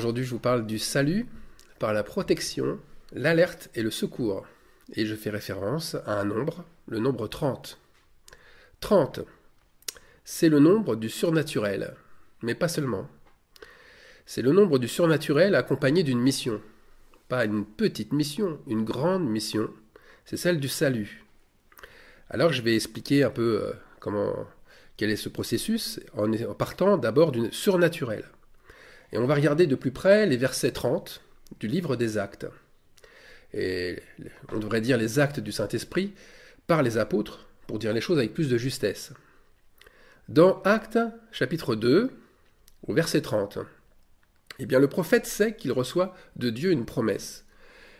Aujourd'hui, je vous parle du salut par la protection, l'alerte et le secours. Et je fais référence à un nombre, le nombre 30. 30, c'est le nombre du surnaturel, mais pas seulement. C'est le nombre du surnaturel accompagné d'une mission. Pas une petite mission, une grande mission. C'est celle du salut. Alors je vais expliquer un peu euh, comment, quel est ce processus en partant d'abord d'une surnaturelle. Et on va regarder de plus près les versets 30 du livre des actes. Et on devrait dire les actes du Saint-Esprit par les apôtres pour dire les choses avec plus de justesse. Dans Actes chapitre 2, au verset 30, eh bien le prophète sait qu'il reçoit de Dieu une promesse,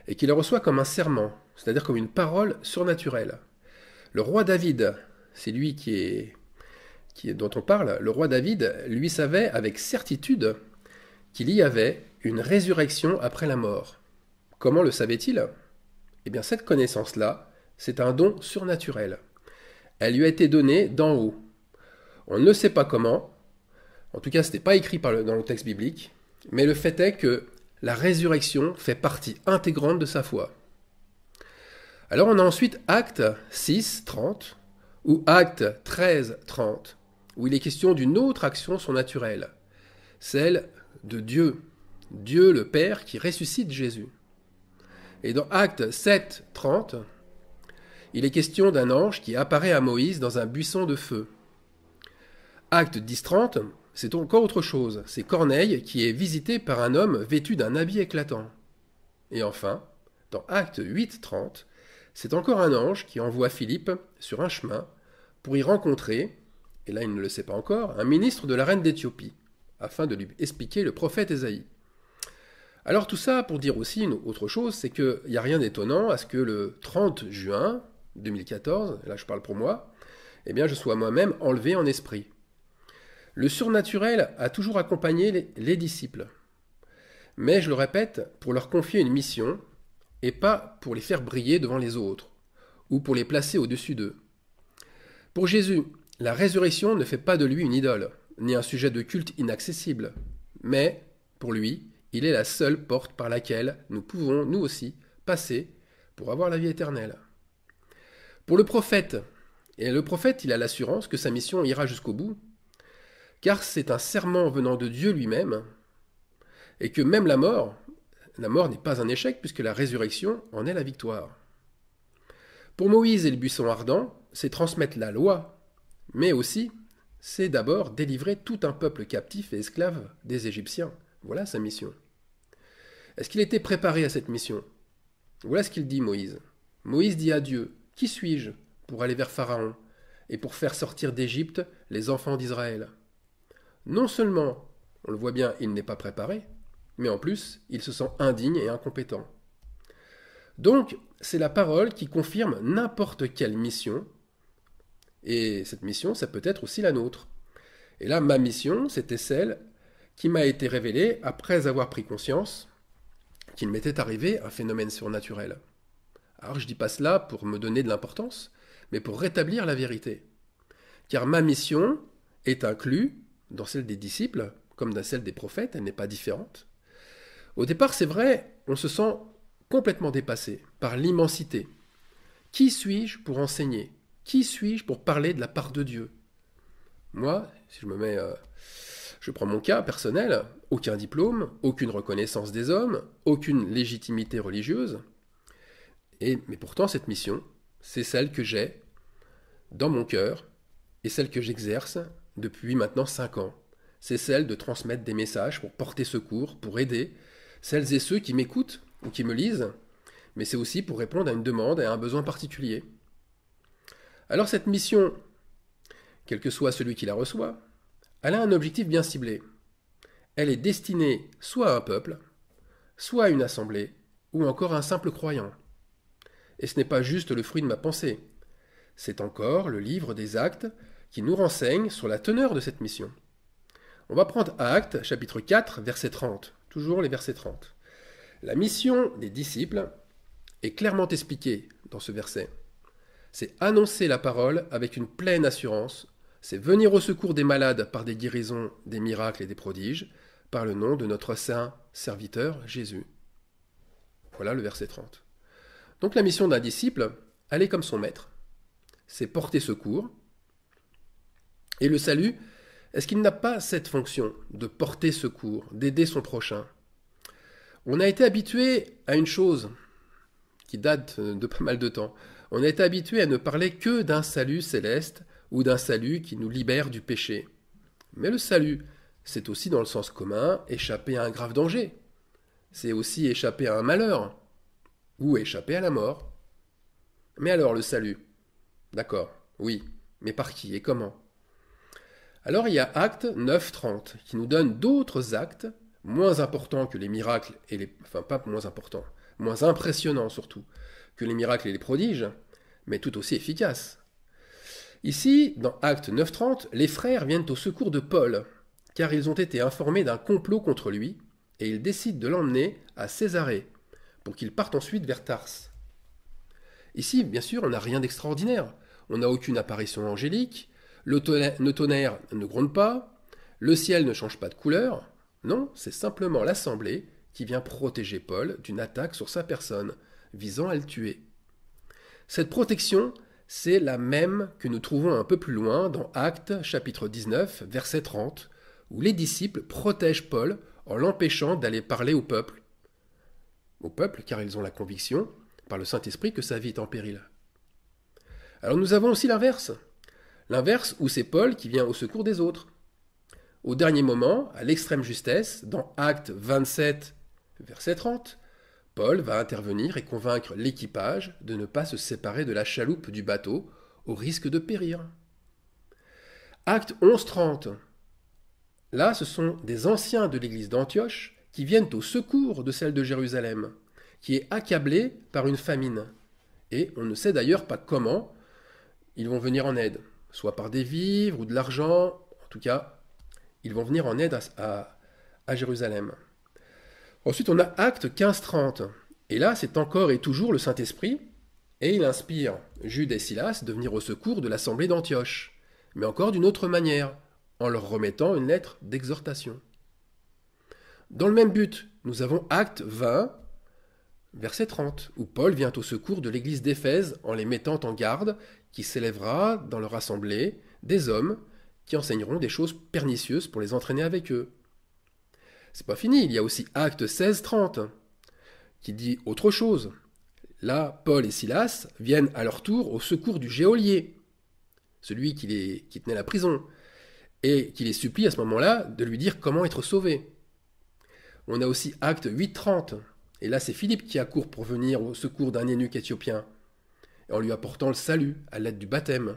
et qu'il la reçoit comme un serment, c'est-à-dire comme une parole surnaturelle. Le roi David, c'est lui qui est, qui est, dont on parle, le roi David, lui savait avec certitude qu'il y avait une résurrection après la mort. Comment le savait-il Eh bien cette connaissance-là, c'est un don surnaturel. Elle lui a été donnée d'en haut. On ne sait pas comment, en tout cas ce n'est pas écrit dans le texte biblique, mais le fait est que la résurrection fait partie intégrante de sa foi. Alors on a ensuite Acte 6, 30, ou Acte 13, 30, où il est question d'une autre action surnaturelle, celle de Dieu, Dieu le Père qui ressuscite Jésus. Et dans Acte 7, 30, il est question d'un ange qui apparaît à Moïse dans un buisson de feu. Acte 10, 30, c'est encore autre chose, c'est Corneille qui est visité par un homme vêtu d'un habit éclatant. Et enfin, dans Acte 8, 30, c'est encore un ange qui envoie Philippe sur un chemin pour y rencontrer, et là il ne le sait pas encore, un ministre de la reine d'Éthiopie afin de lui expliquer le prophète Ésaïe. Alors tout ça pour dire aussi une autre chose, c'est qu'il n'y a rien d'étonnant à ce que le 30 juin 2014, là je parle pour moi, eh bien je sois moi-même enlevé en esprit. Le surnaturel a toujours accompagné les disciples, mais je le répète, pour leur confier une mission, et pas pour les faire briller devant les autres, ou pour les placer au-dessus d'eux. Pour Jésus, la résurrection ne fait pas de lui une idole ni un sujet de culte inaccessible. Mais, pour lui, il est la seule porte par laquelle nous pouvons, nous aussi, passer pour avoir la vie éternelle. Pour le prophète, et le prophète, il a l'assurance que sa mission ira jusqu'au bout, car c'est un serment venant de Dieu lui-même, et que même la mort, la mort n'est pas un échec puisque la résurrection en est la victoire. Pour Moïse et le buisson ardent, c'est transmettre la loi, mais aussi c'est d'abord délivrer tout un peuple captif et esclave des Égyptiens. Voilà sa mission. Est-ce qu'il était préparé à cette mission Voilà ce qu'il dit Moïse. Moïse dit à Dieu, Qui suis-je pour aller vers Pharaon et pour faire sortir d'Égypte les enfants d'Israël Non seulement, on le voit bien, il n'est pas préparé, mais en plus, il se sent indigne et incompétent. Donc, c'est la parole qui confirme n'importe quelle mission et cette mission, ça peut être aussi la nôtre. Et là, ma mission, c'était celle qui m'a été révélée après avoir pris conscience qu'il m'était arrivé un phénomène surnaturel. Alors je dis pas cela pour me donner de l'importance, mais pour rétablir la vérité. Car ma mission est inclue dans celle des disciples, comme dans celle des prophètes, elle n'est pas différente. Au départ, c'est vrai, on se sent complètement dépassé par l'immensité. Qui suis-je pour enseigner qui suis-je pour parler de la part de Dieu Moi, si je me mets... Euh, je prends mon cas personnel, aucun diplôme, aucune reconnaissance des hommes, aucune légitimité religieuse. Et, mais pourtant, cette mission, c'est celle que j'ai dans mon cœur et celle que j'exerce depuis maintenant 5 ans. C'est celle de transmettre des messages pour porter secours, pour aider celles et ceux qui m'écoutent ou qui me lisent, mais c'est aussi pour répondre à une demande et à un besoin particulier. Alors cette mission, quel que soit celui qui la reçoit, elle a un objectif bien ciblé. Elle est destinée soit à un peuple, soit à une assemblée, ou encore à un simple croyant. Et ce n'est pas juste le fruit de ma pensée, c'est encore le livre des actes qui nous renseigne sur la teneur de cette mission. On va prendre Actes chapitre 4 verset 30, toujours les versets 30. La mission des disciples est clairement expliquée dans ce verset c'est annoncer la parole avec une pleine assurance, c'est venir au secours des malades par des guérisons, des miracles et des prodiges, par le nom de notre saint serviteur Jésus. Voilà le verset 30. Donc la mission d'un disciple, aller comme son maître, c'est porter secours. Et le salut, est-ce qu'il n'a pas cette fonction de porter secours, d'aider son prochain On a été habitué à une chose qui date de pas mal de temps on est habitué à ne parler que d'un salut céleste ou d'un salut qui nous libère du péché. Mais le salut, c'est aussi dans le sens commun échapper à un grave danger. C'est aussi échapper à un malheur ou échapper à la mort. Mais alors le salut D'accord, oui, mais par qui et comment Alors il y a Acte 9.30 qui nous donne d'autres actes moins importants que les miracles et les... enfin pas moins importants, moins impressionnants surtout, les miracles et les prodiges, mais tout aussi efficace. Ici, dans Acte 9.30, les frères viennent au secours de Paul, car ils ont été informés d'un complot contre lui, et ils décident de l'emmener à Césarée, pour qu'il parte ensuite vers Tarse. Ici, bien sûr, on n'a rien d'extraordinaire. On n'a aucune apparition angélique, le tonnerre ne gronde pas, le ciel ne change pas de couleur. Non, c'est simplement l'assemblée qui vient protéger Paul d'une attaque sur sa personne, visant à le tuer. Cette protection, c'est la même que nous trouvons un peu plus loin dans Actes chapitre 19 verset 30, où les disciples protègent Paul en l'empêchant d'aller parler au peuple. Au peuple, car ils ont la conviction, par le Saint-Esprit, que sa vie est en péril. Alors nous avons aussi l'inverse. L'inverse où c'est Paul qui vient au secours des autres. Au dernier moment, à l'extrême justesse, dans Acte 27, verset 30, Paul va intervenir et convaincre l'équipage de ne pas se séparer de la chaloupe du bateau au risque de périr. Acte 11.30. Là, ce sont des anciens de l'église d'Antioche qui viennent au secours de celle de Jérusalem, qui est accablée par une famine. Et on ne sait d'ailleurs pas comment ils vont venir en aide, soit par des vivres ou de l'argent, en tout cas, ils vont venir en aide à, à Jérusalem. Ensuite, on a Acte 15-30. Et là, c'est encore et toujours le Saint-Esprit, et il inspire Jude et Silas de venir au secours de l'assemblée d'Antioche, mais encore d'une autre manière, en leur remettant une lettre d'exhortation. Dans le même but, nous avons Acte 20, verset 30, où Paul vient au secours de l'église d'Éphèse en les mettant en garde, qui s'élèvera dans leur assemblée des hommes qui enseigneront des choses pernicieuses pour les entraîner avec eux c'est pas fini. Il y a aussi Acte 16, 30, qui dit autre chose. Là, Paul et Silas viennent à leur tour au secours du géolier, celui qui, qui tenait la prison, et qui les supplie à ce moment-là de lui dire comment être sauvé. On a aussi Acte 8, 30, et là c'est Philippe qui accourt pour venir au secours d'un énuque éthiopien, en lui apportant le salut à l'aide du baptême.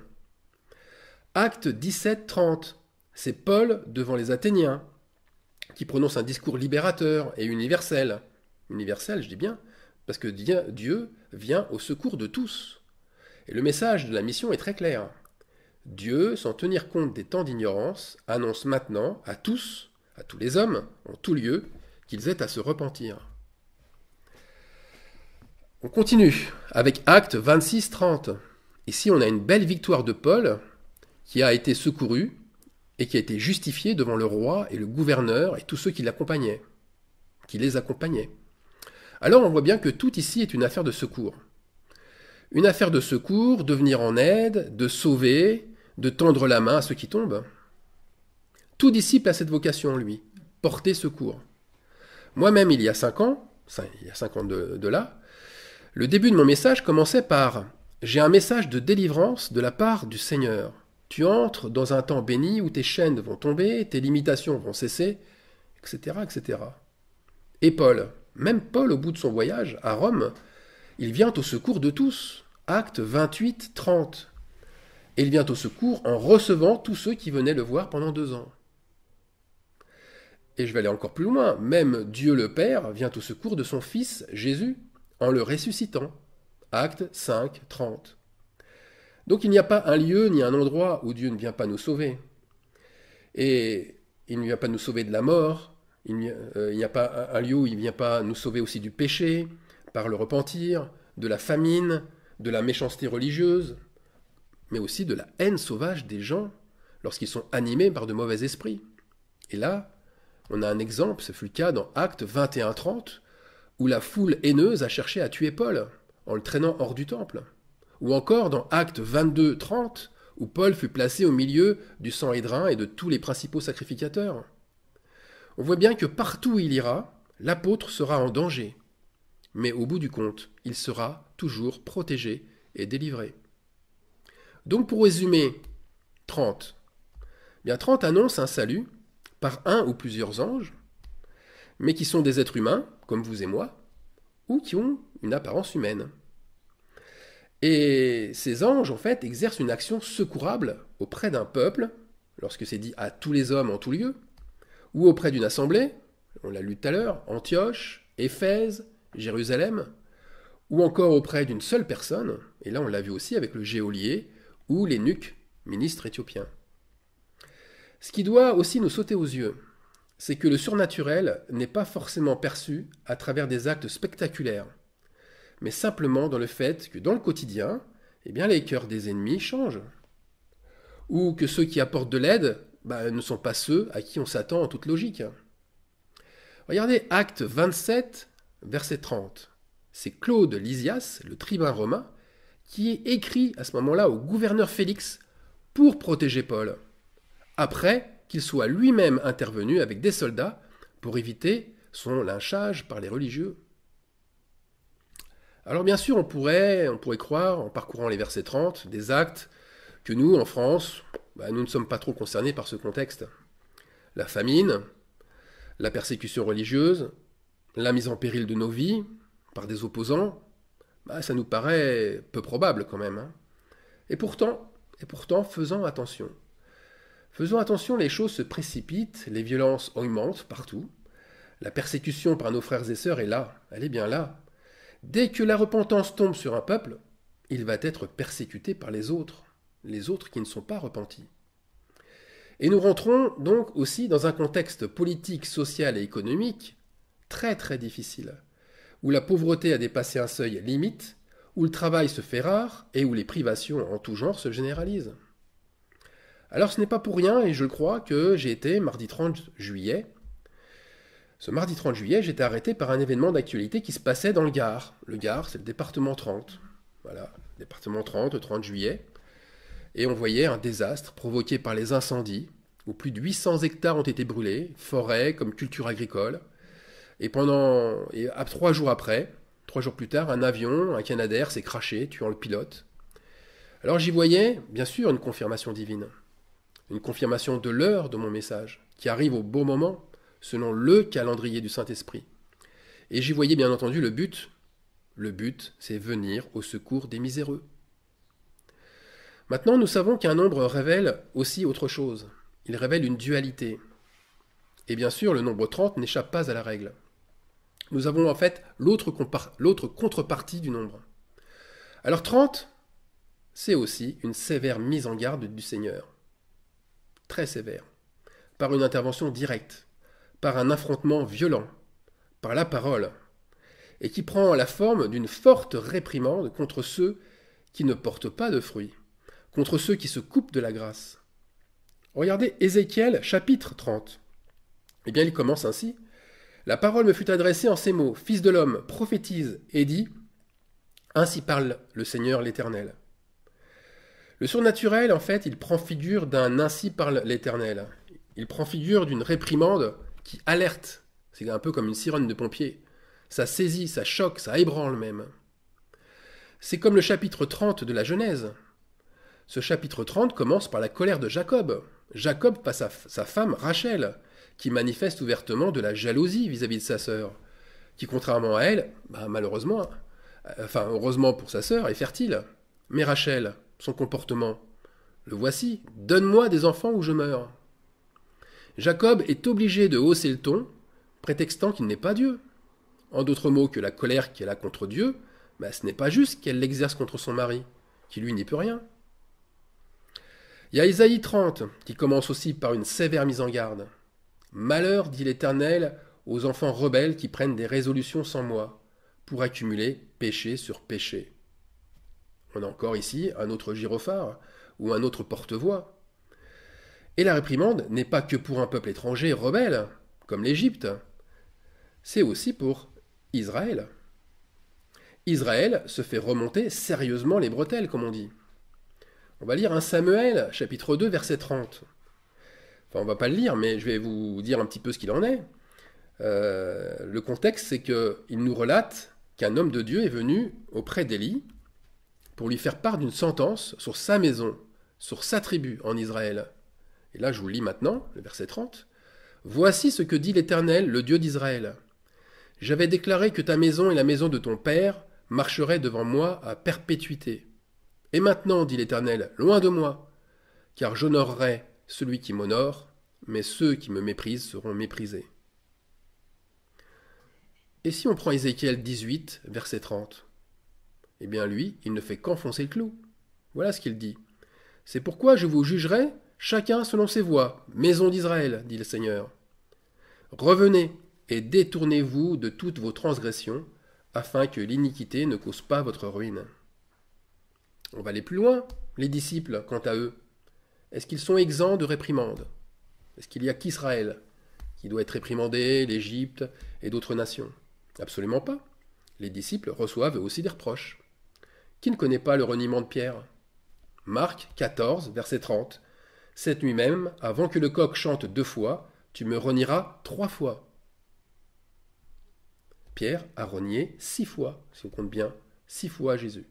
Acte 17, 30, c'est Paul devant les Athéniens, qui prononce un discours libérateur et universel. Universel, je dis bien, parce que Dieu vient au secours de tous. Et le message de la mission est très clair. Dieu, sans tenir compte des temps d'ignorance, annonce maintenant à tous, à tous les hommes, en tout lieu, qu'ils aient à se repentir. On continue avec Acte 26-30. Ici, on a une belle victoire de Paul qui a été secouru et qui a été justifié devant le roi et le gouverneur et tous ceux qui l'accompagnaient, qui les accompagnaient. Alors on voit bien que tout ici est une affaire de secours. Une affaire de secours, de venir en aide, de sauver, de tendre la main à ceux qui tombent. Tout disciple a cette vocation en lui, porter secours. Moi-même, il y a cinq ans, il y a cinq ans de, de là, le début de mon message commençait par J'ai un message de délivrance de la part du Seigneur. Tu entres dans un temps béni où tes chaînes vont tomber, tes limitations vont cesser, etc. etc. Et Paul, même Paul au bout de son voyage à Rome, il vient au secours de tous. Acte 28, 30. Et il vient au secours en recevant tous ceux qui venaient le voir pendant deux ans. Et je vais aller encore plus loin, même Dieu le Père vient au secours de son Fils Jésus en le ressuscitant. Acte 5, 30. Donc il n'y a pas un lieu ni un endroit où Dieu ne vient pas nous sauver. Et il ne vient pas nous sauver de la mort, il n'y a, euh, pas un lieu où il ne vient pas nous sauver aussi du péché, par le repentir, de la famine, de la méchanceté religieuse, mais aussi de la haine sauvage des gens lorsqu'ils sont animés par de mauvais esprits. Et là, on a un exemple, ce fut le cas dans Acte 21-30, où la foule haineuse a cherché à tuer Paul en le traînant hors du temple. Ou encore dans Acte 22-30, où Paul fut placé au milieu du sang-hédrin et de tous les principaux sacrificateurs. On voit bien que partout où il ira, l'apôtre sera en danger. Mais au bout du compte, il sera toujours protégé et délivré. Donc pour résumer, 30. Bien 30 annonce un salut par un ou plusieurs anges, mais qui sont des êtres humains, comme vous et moi, ou qui ont une apparence humaine. Et ces anges, en fait, exercent une action secourable auprès d'un peuple, lorsque c'est dit à tous les hommes en tout lieu, ou auprès d'une assemblée, on l'a lu tout à l'heure, Antioche, Éphèse, Jérusalem, ou encore auprès d'une seule personne, et là on l'a vu aussi avec le géolier, ou l'énuque, ministre éthiopien. Ce qui doit aussi nous sauter aux yeux, c'est que le surnaturel n'est pas forcément perçu à travers des actes spectaculaires, mais simplement dans le fait que dans le quotidien, eh bien, les cœurs des ennemis changent. Ou que ceux qui apportent de l'aide bah, ne sont pas ceux à qui on s'attend en toute logique. Regardez Acte 27, verset 30. C'est Claude Lysias, le tribun romain, qui écrit à ce moment-là au gouverneur Félix pour protéger Paul, après qu'il soit lui-même intervenu avec des soldats pour éviter son lynchage par les religieux. Alors bien sûr, on pourrait, on pourrait croire, en parcourant les versets 30 des actes, que nous, en France, bah, nous ne sommes pas trop concernés par ce contexte. La famine, la persécution religieuse, la mise en péril de nos vies par des opposants, bah, ça nous paraît peu probable quand même. Hein. Et pourtant, et pourtant, faisons attention. Faisons attention, les choses se précipitent, les violences augmentent partout. La persécution par nos frères et sœurs est là, elle est bien là. Dès que la repentance tombe sur un peuple, il va être persécuté par les autres, les autres qui ne sont pas repentis. Et nous rentrons donc aussi dans un contexte politique, social et économique très très difficile, où la pauvreté a dépassé un seuil limite, où le travail se fait rare et où les privations en tout genre se généralisent. Alors ce n'est pas pour rien, et je crois, que j'ai été, mardi 30 juillet, ce mardi 30 juillet, j'étais arrêté par un événement d'actualité qui se passait dans le Gard. Le Gard, c'est le département 30. Voilà, département 30, 30 juillet. Et on voyait un désastre provoqué par les incendies, où plus de 800 hectares ont été brûlés, forêts comme culture agricole. Et pendant, et à, trois jours après, trois jours plus tard, un avion, un Canadair s'est craché, tuant le pilote. Alors j'y voyais, bien sûr, une confirmation divine, une confirmation de l'heure de mon message, qui arrive au bon moment, selon le calendrier du Saint-Esprit. Et j'y voyais bien entendu le but. Le but, c'est venir au secours des miséreux. Maintenant, nous savons qu'un nombre révèle aussi autre chose. Il révèle une dualité. Et bien sûr, le nombre 30 n'échappe pas à la règle. Nous avons en fait l'autre contrepartie du nombre. Alors 30, c'est aussi une sévère mise en garde du Seigneur. Très sévère. Par une intervention directe par un affrontement violent, par la parole, et qui prend la forme d'une forte réprimande contre ceux qui ne portent pas de fruits, contre ceux qui se coupent de la grâce. Regardez Ézéchiel chapitre 30. Eh bien, il commence ainsi. La parole me fut adressée en ces mots, Fils de l'homme, prophétise, et dit, Ainsi parle le Seigneur l'Éternel. Le surnaturel, en fait, il prend figure d'un ainsi parle l'Éternel. Il prend figure d'une réprimande qui alerte. C'est un peu comme une sirène de pompier. Ça saisit, ça choque, ça ébranle même. C'est comme le chapitre 30 de la Genèse. Ce chapitre 30 commence par la colère de Jacob. Jacob passe à sa femme Rachel, qui manifeste ouvertement de la jalousie vis-à-vis de sa sœur, qui contrairement à elle, bah, malheureusement, euh, enfin heureusement pour sa sœur, est fertile. Mais Rachel, son comportement, le voici, donne-moi des enfants ou je meurs. Jacob est obligé de hausser le ton, prétextant qu'il n'est pas Dieu. En d'autres mots, que la colère qu'elle a contre Dieu, mais bah, ce n'est pas juste qu'elle l'exerce contre son mari, qui lui n'y peut rien. Il y a Isaïe 30, qui commence aussi par une sévère mise en garde. Malheur, dit l'Éternel, aux enfants rebelles qui prennent des résolutions sans moi, pour accumuler péché sur péché. On a encore ici un autre gyrophare, ou un autre porte-voix. Et la réprimande n'est pas que pour un peuple étranger rebelle, comme l'Égypte, c'est aussi pour Israël. Israël se fait remonter sérieusement les bretelles, comme on dit. On va lire un Samuel, chapitre 2, verset 30. Enfin, on va pas le lire, mais je vais vous dire un petit peu ce qu'il en est. Euh, le contexte, c'est qu'il nous relate qu'un homme de Dieu est venu auprès d'Élie pour lui faire part d'une sentence sur sa maison, sur sa tribu en Israël, et là, je vous lis maintenant, le verset 30. Voici ce que dit l'Éternel, le Dieu d'Israël. J'avais déclaré que ta maison et la maison de ton père marcheraient devant moi à perpétuité. Et maintenant, dit l'Éternel, loin de moi, car j'honorerai celui qui m'honore, mais ceux qui me méprisent seront méprisés. Et si on prend Ézéchiel 18, verset 30 Eh bien lui, il ne fait qu'enfoncer le clou. Voilà ce qu'il dit. C'est pourquoi je vous jugerai Chacun selon ses voies, maison d'Israël, dit le Seigneur. Revenez et détournez-vous de toutes vos transgressions, afin que l'iniquité ne cause pas votre ruine. On va aller plus loin, les disciples, quant à eux. Est-ce qu'ils sont exempts de réprimande Est-ce qu'il y a qu'Israël qui doit être réprimandé, l'Égypte et d'autres nations Absolument pas. Les disciples reçoivent aussi des reproches. Qui ne connaît pas le reniement de Pierre Marc 14, verset 30. Cette nuit même, avant que le coq chante deux fois, tu me renieras trois fois. Pierre a renié six fois, si on compte bien, six fois Jésus.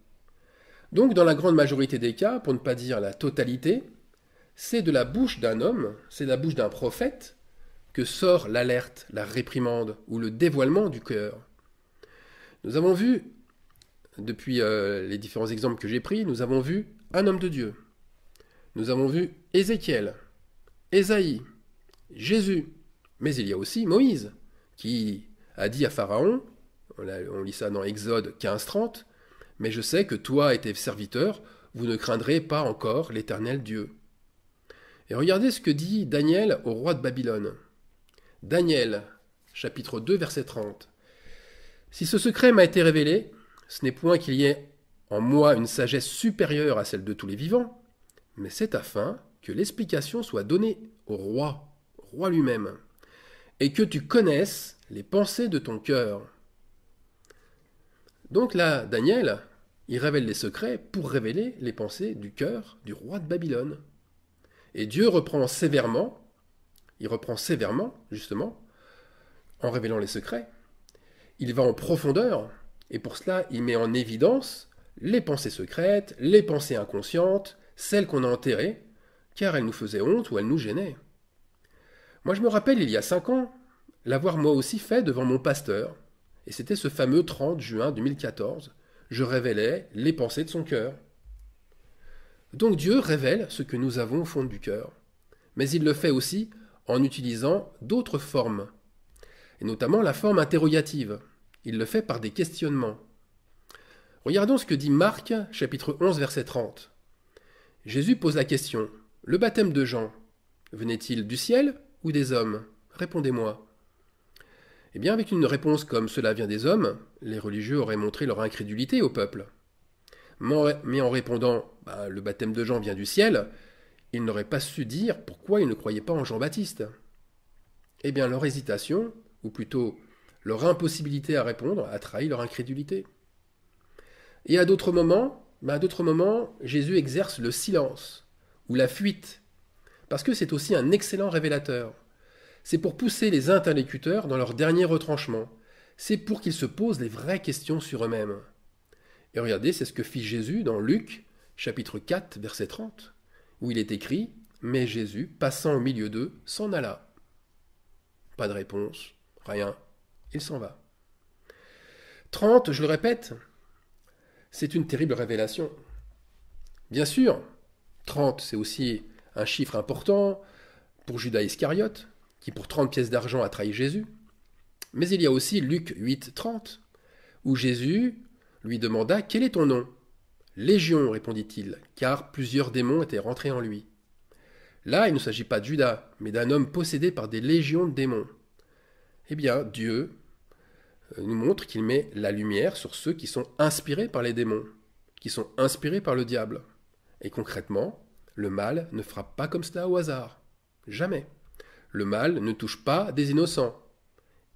Donc dans la grande majorité des cas, pour ne pas dire la totalité, c'est de la bouche d'un homme, c'est de la bouche d'un prophète que sort l'alerte, la réprimande ou le dévoilement du cœur. Nous avons vu, depuis euh, les différents exemples que j'ai pris, nous avons vu un homme de Dieu, nous avons vu Ézéchiel, Ésaïe, Jésus, mais il y a aussi Moïse, qui a dit à Pharaon, on, lit ça dans Exode 15 mais je sais que toi et tes serviteurs, vous ne craindrez pas encore l'Éternel Dieu. Et regardez ce que dit Daniel au roi de Babylone. Daniel, chapitre 2, verset 30. Si ce secret m'a été révélé, ce n'est point qu'il y ait en moi une sagesse supérieure à celle de tous les vivants, mais c'est afin que l'explication soit donnée au roi, roi lui-même, et que tu connaisses les pensées de ton cœur. Donc là, Daniel, il révèle les secrets pour révéler les pensées du cœur du roi de Babylone. Et Dieu reprend sévèrement, il reprend sévèrement, justement, en révélant les secrets. Il va en profondeur, et pour cela, il met en évidence les pensées secrètes, les pensées inconscientes, celle qu'on a enterrée, car elle nous faisait honte ou elle nous gênait. Moi je me rappelle il y a cinq ans l'avoir moi aussi fait devant mon pasteur, et c'était ce fameux 30 juin 2014, je révélais les pensées de son cœur. Donc Dieu révèle ce que nous avons au fond du cœur, mais il le fait aussi en utilisant d'autres formes, et notamment la forme interrogative. Il le fait par des questionnements. Regardons ce que dit Marc chapitre 11 verset 30. Jésus pose la question Le baptême de Jean, venait-il du ciel ou des hommes Répondez-moi. Eh bien, avec une réponse comme cela vient des hommes, les religieux auraient montré leur incrédulité au peuple. Mais en répondant bah, Le baptême de Jean vient du ciel, ils n'auraient pas su dire pourquoi ils ne croyaient pas en Jean-Baptiste. Eh bien, leur hésitation, ou plutôt leur impossibilité à répondre, a trahi leur incrédulité. Et à d'autres moments, mais à d'autres moments, Jésus exerce le silence ou la fuite, parce que c'est aussi un excellent révélateur. C'est pour pousser les interlocuteurs dans leur dernier retranchement. C'est pour qu'ils se posent les vraies questions sur eux-mêmes. Et regardez, c'est ce que fit Jésus dans Luc, chapitre 4, verset 30, où il est écrit Mais Jésus, passant au milieu d'eux, s'en alla. Pas de réponse, rien, il s'en va. 30, je le répète, c'est une terrible révélation. Bien sûr, 30, c'est aussi un chiffre important pour Judas Iscariote, qui pour 30 pièces d'argent a trahi Jésus. Mais il y a aussi Luc 8, 30, où Jésus lui demanda Quel est ton nom Légion, répondit-il, car plusieurs démons étaient rentrés en lui. Là, il ne s'agit pas de Judas, mais d'un homme possédé par des légions de démons. Eh bien, Dieu euh, nous montre qu'il met la lumière sur ceux qui sont inspirés par les démons, qui sont inspirés par le diable. Et concrètement, le mal ne frappe pas comme cela au hasard. Jamais. Le mal ne touche pas des innocents.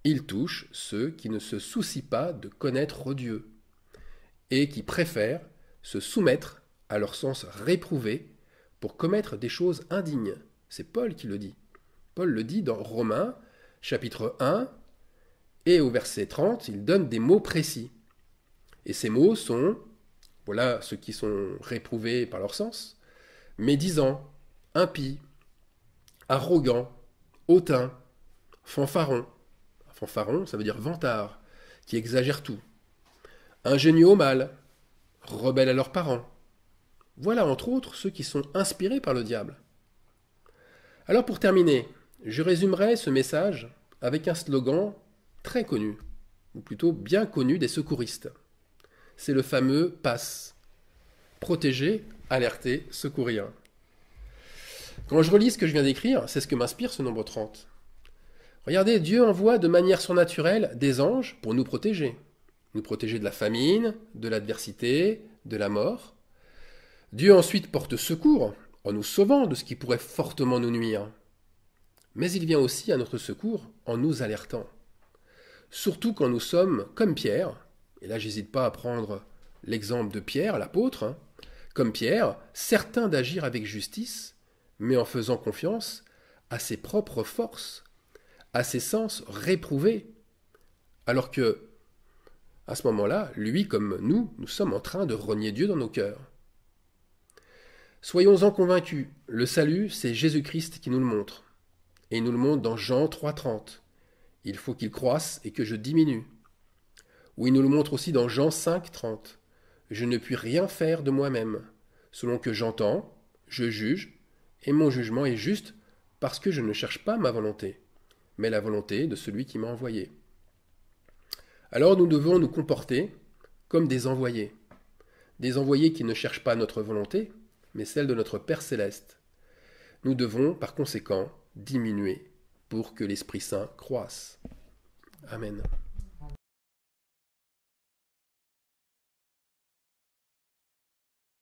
Il touche ceux qui ne se soucient pas de connaître Dieu et qui préfèrent se soumettre à leur sens réprouvé pour commettre des choses indignes. C'est Paul qui le dit. Paul le dit dans Romains chapitre 1 et au verset 30, il donne des mots précis. Et ces mots sont, voilà ceux qui sont réprouvés par leur sens, médisants, impies, arrogants, hautains, fanfarons. Fanfaron, ça veut dire vantard, qui exagère tout. Ingénieux au mal, rebelles à leurs parents. Voilà entre autres ceux qui sont inspirés par le diable. Alors pour terminer, je résumerai ce message avec un slogan très connu, ou plutôt bien connu des secouristes. C'est le fameux PASS. Protéger, alerter, secourir. Quand je relis ce que je viens d'écrire, c'est ce que m'inspire ce nombre 30. Regardez, Dieu envoie de manière surnaturelle des anges pour nous protéger. Nous protéger de la famine, de l'adversité, de la mort. Dieu ensuite porte secours en nous sauvant de ce qui pourrait fortement nous nuire. Mais il vient aussi à notre secours en nous alertant surtout quand nous sommes comme Pierre, et là j'hésite pas à prendre l'exemple de Pierre, l'apôtre, hein. comme Pierre, certain d'agir avec justice, mais en faisant confiance à ses propres forces, à ses sens réprouvés, alors que, à ce moment-là, lui comme nous, nous sommes en train de renier Dieu dans nos cœurs. Soyons-en convaincus, le salut, c'est Jésus-Christ qui nous le montre, et il nous le montre dans Jean 3,30 il faut qu'il croisse et que je diminue. Ou il nous le montre aussi dans Jean 5, 30. Je ne puis rien faire de moi-même. Selon que j'entends, je juge, et mon jugement est juste parce que je ne cherche pas ma volonté, mais la volonté de celui qui m'a envoyé. Alors nous devons nous comporter comme des envoyés, des envoyés qui ne cherchent pas notre volonté, mais celle de notre Père céleste. Nous devons, par conséquent, diminuer pour que l'Esprit Saint croisse. Amen.